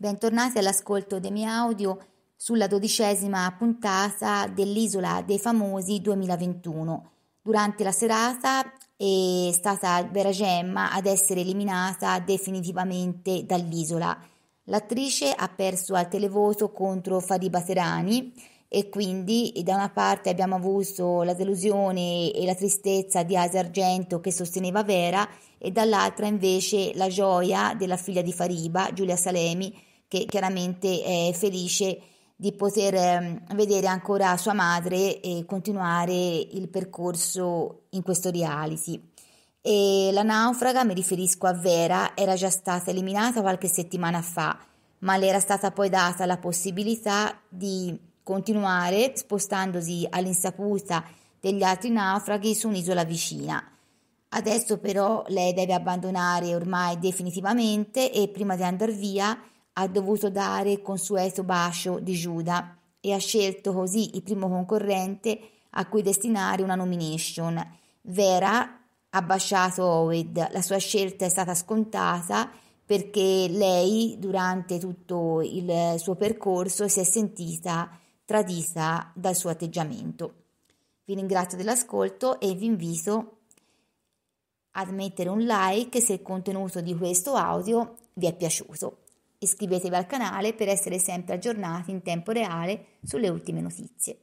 Bentornati all'ascolto dei miei audio sulla dodicesima puntata dell'Isola dei Famosi 2021. Durante la serata è stata Vera Gemma ad essere eliminata definitivamente dall'isola. L'attrice ha perso al televoto contro Fariba Serani e quindi da una parte abbiamo avuto la delusione e la tristezza di Asi Argento che sosteneva Vera e dall'altra invece la gioia della figlia di Fariba, Giulia Salemi, che chiaramente è felice di poter ehm, vedere ancora sua madre e continuare il percorso in questo reality. E la naufraga, mi riferisco a Vera, era già stata eliminata qualche settimana fa, ma le era stata poi data la possibilità di continuare spostandosi all'insaputa degli altri naufraghi su un'isola vicina. Adesso però lei deve abbandonare ormai definitivamente e prima di andare via ha dovuto dare consueto bacio di Giuda e ha scelto così il primo concorrente a cui destinare una nomination. Vera ha baciato Howard, la sua scelta è stata scontata perché lei durante tutto il suo percorso si è sentita tradita dal suo atteggiamento. Vi ringrazio dell'ascolto e vi invito ad mettere un like se il contenuto di questo audio vi è piaciuto. Iscrivetevi al canale per essere sempre aggiornati in tempo reale sulle ultime notizie.